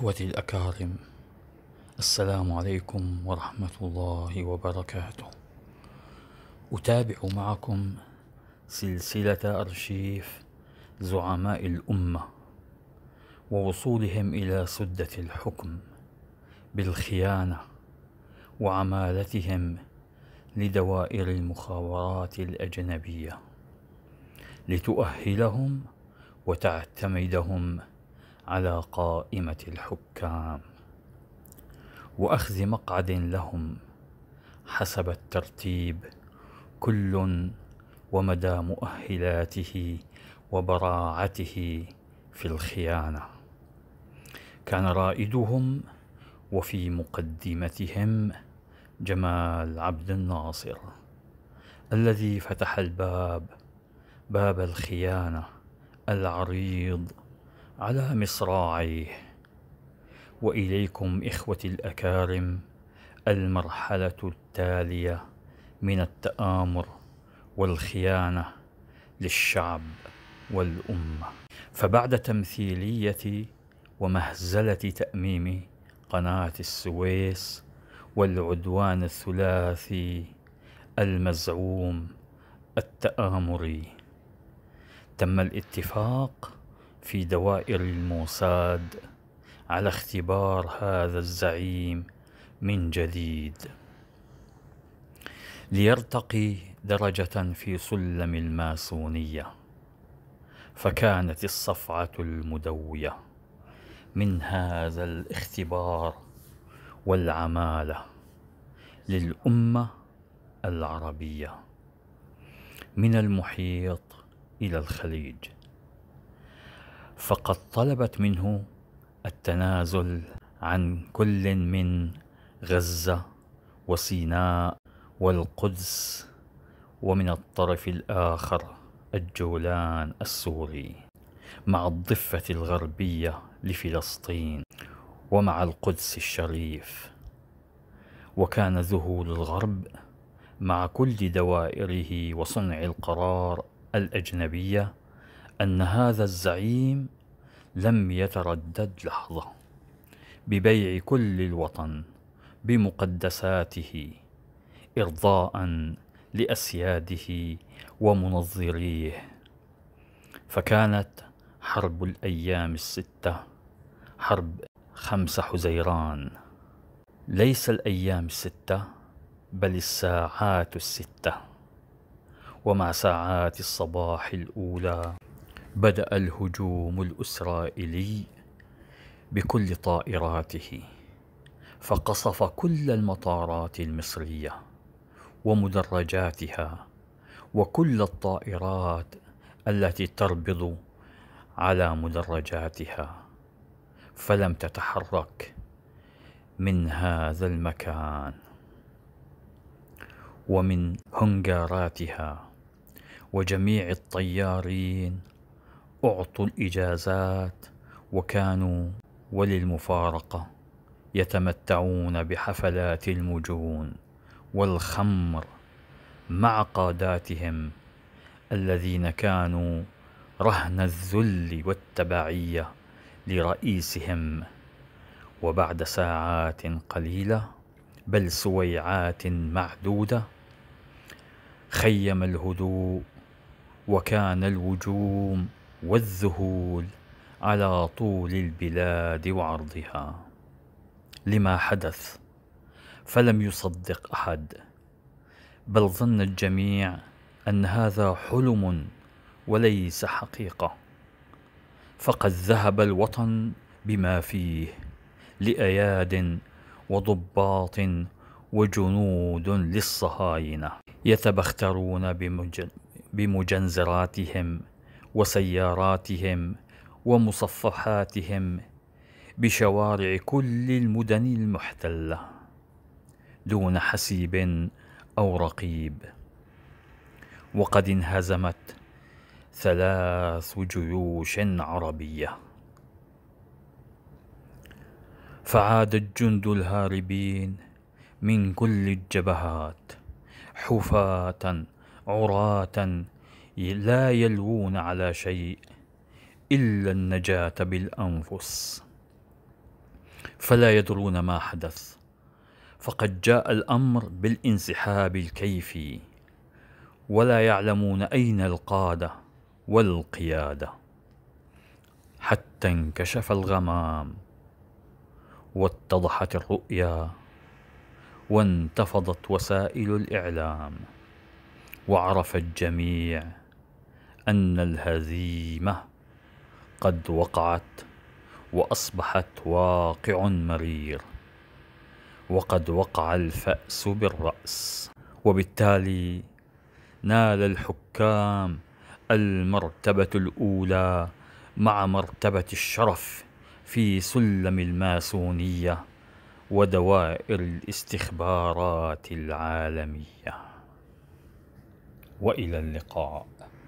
إخوتي الأكارم السلام عليكم ورحمة الله وبركاته أتابع معكم سلسلة أرشيف زعماء الأمة ووصولهم إلى سدة الحكم بالخيانة وعمالتهم لدوائر المخابرات الأجنبية لتؤهلهم وتعتمدهم على قائمة الحكام وأخذ مقعد لهم حسب الترتيب كل ومدى مؤهلاته وبراعته في الخيانة كان رائدهم وفي مقدمتهم جمال عبد الناصر الذي فتح الباب باب الخيانة العريض على مصراعيه واليكم اخوتي الاكارم المرحله التاليه من التامر والخيانه للشعب والامه فبعد تمثيليه ومهزله تاميم قناه السويس والعدوان الثلاثي المزعوم التامري تم الاتفاق في دوائر الموساد على اختبار هذا الزعيم من جديد ليرتقي درجة في سلم الماسونية فكانت الصفعة المدوية من هذا الاختبار والعمالة للأمة العربية من المحيط إلى الخليج فقد طلبت منه التنازل عن كل من غزة وسيناء والقدس ومن الطرف الآخر الجولان السوري مع الضفة الغربية لفلسطين ومع القدس الشريف وكان ذهول الغرب مع كل دوائره وصنع القرار الأجنبية أن هذا الزعيم لم يتردد لحظة ببيع كل الوطن بمقدساته إرضاء لأسياده ومنظريه فكانت حرب الأيام الستة حرب خمسة حزيران ليس الأيام الستة بل الساعات الستة ومع ساعات الصباح الأولى بدأ الهجوم الإسرائيلي بكل طائراته فقصف كل المطارات المصرية ومدرجاتها وكل الطائرات التي تربض على مدرجاتها فلم تتحرك من هذا المكان ومن هنجاراتها وجميع الطيارين أعطوا الإجازات وكانوا وللمفارقة يتمتعون بحفلات المجون والخمر مع قاداتهم الذين كانوا رهن الذل والتبعية لرئيسهم وبعد ساعات قليلة بل سويعات معدودة خيم الهدوء وكان الوجوم والذهول على طول البلاد وعرضها لما حدث فلم يصدق احد بل ظن الجميع ان هذا حلم وليس حقيقه فقد ذهب الوطن بما فيه لاياد وضباط وجنود للصهاينه يتبخترون بمجنزراتهم وسياراتهم ومصفحاتهم بشوارع كل المدن المحتله دون حسيب او رقيب وقد انهزمت ثلاث جيوش عربيه فعاد الجند الهاربين من كل الجبهات حفاه عراه لا يلوون على شيء إلا النجاة بالأنفس فلا يدرون ما حدث فقد جاء الأمر بالانسحاب الكيفي ولا يعلمون أين القادة والقيادة حتى انكشف الغمام واتضحت الرؤيا وانتفضت وسائل الإعلام وعرف الجميع أن الهزيمة قد وقعت وأصبحت واقع مرير وقد وقع الفأس بالرأس وبالتالي نال الحكام المرتبة الأولى مع مرتبة الشرف في سلم الماسونية ودوائر الاستخبارات العالمية وإلى اللقاء